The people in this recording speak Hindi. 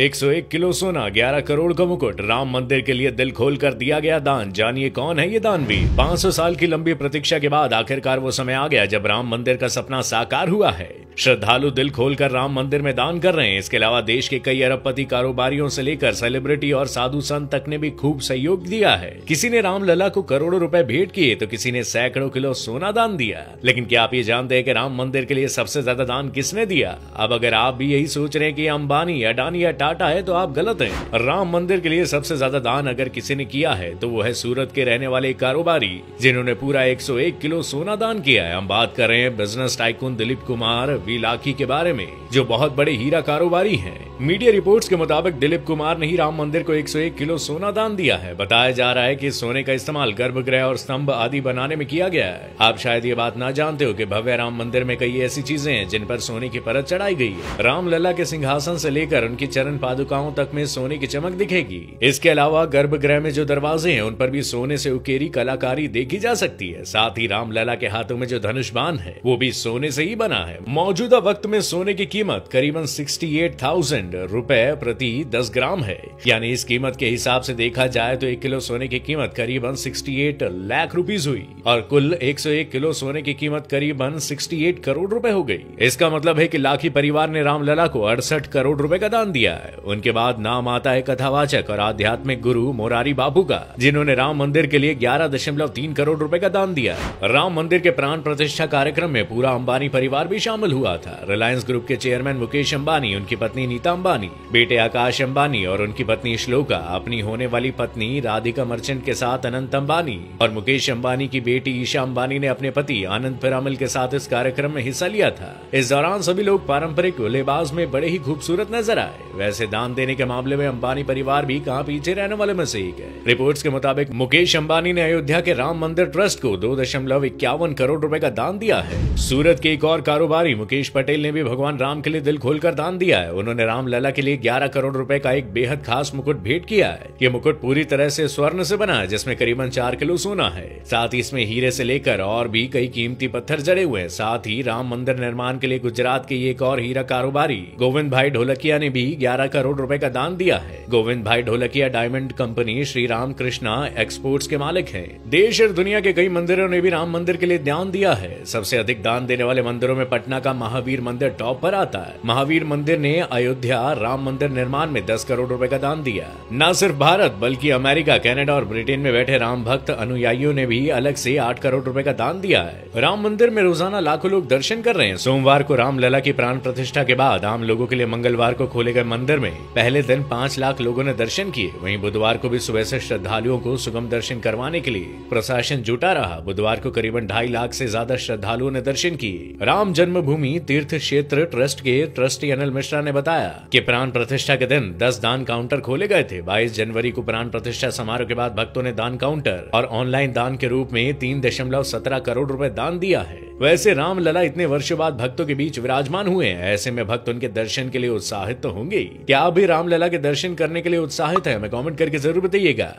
101 किलो सोना 11 करोड़ का मुकुट राम मंदिर के लिए दिल खोल कर दिया गया दान जानिए कौन है ये दानवी 500 साल की लंबी प्रतीक्षा के बाद आखिरकार वो समय आ गया जब राम मंदिर का सपना साकार हुआ है श्रद्धालु दिल खोल कर राम मंदिर में दान कर रहे हैं इसके अलावा देश के कई अरबपति कारोबारियों से लेकर सेलिब्रिटी और साधु संत तक ने भी खूब सहयोग दिया है किसी ने राम लला को करोड़ों रूपए भेंट किए तो किसी ने सैकड़ों किलो सोना दान दिया लेकिन क्या आप ये जानते हैं की राम मंदिर के लिए सबसे ज्यादा दान किसने दिया अब अगर आप भी यही सोच रहे हैं की अम्बानी अडानी या टाटा है तो आप गलत हैं राम मंदिर के लिए सबसे ज्यादा दान अगर किसी ने किया है तो वो है सूरत के रहने वाले कारोबारी जिन्होंने पूरा 101 किलो सोना दान किया है हम बात कर रहे हैं बिजनेस टाइकून दिलीप कुमार वीलाखी के बारे में जो बहुत बड़े हीरा कारोबारी है मीडिया रिपोर्ट के मुताबिक दिलीप कुमार ने ही राम मंदिर को एक किलो सोना दान दिया है बताया जा रहा है की सोने का इस्तेमाल गर्भगृह और स्तंभ आदि बनाने में किया गया है आप शायद ये बात न जानते हो की भव्य राम मंदिर में कई ऐसी चीजें हैं जिन पर सोने की परत चढ़ाई गई है रामलला के सिंहासन से लेकर उनकी चरण पादुकाओं तक में सोने की चमक दिखेगी इसके अलावा गर्भगृह में जो दरवाजे हैं उन पर भी सोने से उकेरी कलाकारी देखी जा सकती है साथ ही रामलला के हाथों में जो धनुष बान है वो भी सोने से ही बना है मौजूदा वक्त में सोने की कीमत करीबन सिक्सटी एट थाउजेंड रूपए प्रति दस ग्राम है यानी इस कीमत के हिसाब से देखा जाए तो एक किलो सोने की कीमत करीबन सिक्सटी एट लाख रूपीज हुई और कुल एक सौ एक किलो सोने की कीमत करीबन सिक्सटी एट करोड़ रूपए हो गयी इसका मतलब है की लाखी परिवार ने रामलला को अड़सठ करोड़ रूपए का दान दिया किया है उनके बाद नाम आता है कथावाचक और आध्यात्मिक गुरु मोरारी बाबू का जिन्होंने राम मंदिर के लिए ग्यारह दशमलव तीन करोड़ रूपए का दान दिया राम मंदिर के प्राण प्रतिष्ठा कार्यक्रम में पूरा अंबानी परिवार भी शामिल हुआ था रिलायंस ग्रुप के चेयरमैन मुकेश अम्बानी उनकी पत्नी नीता अम्बानी बेटे आकाश अम्बानी और उनकी पत्नी श्लोका अपनी होने वाली पत्नी राधिका मर्चेंट के साथ अनंत अम्बानी और मुकेश अम्बानी की बेटी ईशा अम्बानी ने अपने पति आनंद पिरामल के साथ इस कार्यक्रम में हिस्सा लिया था इस दौरान सभी लोग पारंपरिक लिबास में बड़े ही खूबसूरत नजर आए वैसे दान देने के मामले में अंबानी परिवार भी कहां पीछे रहने वाले में से एक है रिपोर्ट्स के मुताबिक मुकेश अंबानी ने अयोध्या के राम मंदिर ट्रस्ट को दो दशमलव इक्यावन करोड़ रूपए का दान दिया है सूरत के एक और कारोबारी मुकेश पटेल ने भी भगवान राम के लिए दिल खोलकर दान दिया है उन्होंने राम लला के लिए ग्यारह करोड़ रूपए का एक बेहद खास मुकुट भेंट किया है ये मुकुट पूरी तरह से स्वर्ण से बना है जिसमें करीबन चार किलो सोना है साथ ही इसमें हीरे से लेकर और भी कई कीमती पत्थर जड़े हुए हैं साथ ही राम मंदिर निर्माण के लिए गुजरात के एक और हीरा कारोबारी गोविंद भाई ढोलकिया ने भी ग्यारह करोड़ रुपए का दान दिया है Govind bhai Dholakia diamond company Shri Ram Krishna exports के मालिक है देश और दुनिया के कई मंदिरों ने भी राम मंदिर के लिए दान दिया है सबसे अधिक दान देने वाले मंदिरों में पटना का महावीर मंदिर टॉप पर आता है महावीर मंदिर ने अयोध्या राम मंदिर निर्माण में दस करोड़ रूपए का दान दिया न सिर्फ भारत बल्कि अमेरिका कैनेडा और ब्रिटेन में बैठे राम भक्त अनुयायियों ने भी अलग से आठ करोड़ रूपए का दान दिया है राम मंदिर में रोजाना लाखों लोग दर्शन कर रहे हैं सोमवार को राम लला की प्राण प्रतिष्ठा के बाद आम लोगों के लिए मंगलवार को खोले गए मंदिर में पहले दिन पाँच लाख लोगों ने दर्शन किए वहीं बुधवार को भी सुबह से श्रद्धालुओं को सुगम दर्शन करवाने के लिए प्रशासन जुटा रहा बुधवार को करीबन ढाई लाख से ज्यादा श्रद्धालुओं ने दर्शन किए राम जन्मभूमि तीर्थ क्षेत्र ट्रस्ट के ट्रस्टी अनिल मिश्रा ने बताया की प्राण प्रतिष्ठा के दिन दस दान काउंटर खोले गए थे बाईस जनवरी को प्राण प्रतिष्ठा समारोह के बाद भक्तों ने दान काउंटर और ऑनलाइन दान के रूप में तीन दशमलव सत्रह करोड़ रूपए दान दिया है वैसे रामलला इतने वर्ष बाद भक्तों के बीच विराजमान हुए हैं ऐसे में भक्त उनके दर्शन के लिए उत्साहित तो होंगे क्या आप भी रामलला के दर्शन करने के लिए उत्साहित है हमें कॉमेंट करके जरूर बताइएगा